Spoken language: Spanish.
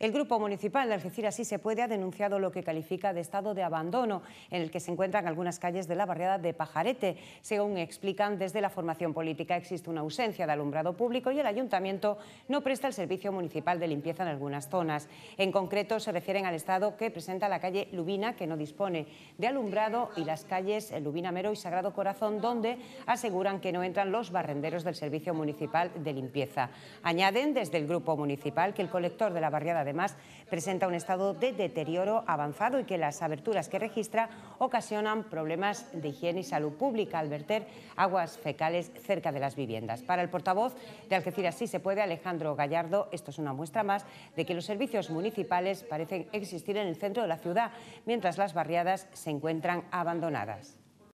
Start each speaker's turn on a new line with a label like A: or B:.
A: El Grupo Municipal de Algeciras así se puede ha denunciado lo que califica de estado de abandono en el que se encuentran algunas calles de la barriada de Pajarete. Según explican desde la formación política existe una ausencia de alumbrado público y el ayuntamiento no presta el servicio municipal de limpieza en algunas zonas. En concreto se refieren al estado que presenta la calle Lubina que no dispone de alumbrado y las calles Lubina Mero y Sagrado Corazón donde aseguran que no entran los barrenderos del servicio municipal de limpieza. Añaden desde el Grupo Municipal que el colector de la barriada además presenta un estado de deterioro avanzado y que las aberturas que registra ocasionan problemas de higiene y salud pública al verter aguas fecales cerca de las viviendas. Para el portavoz de Algeciras así se puede, Alejandro Gallardo, esto es una muestra más de que los servicios municipales parecen existir en el centro de la ciudad, mientras las barriadas se encuentran abandonadas.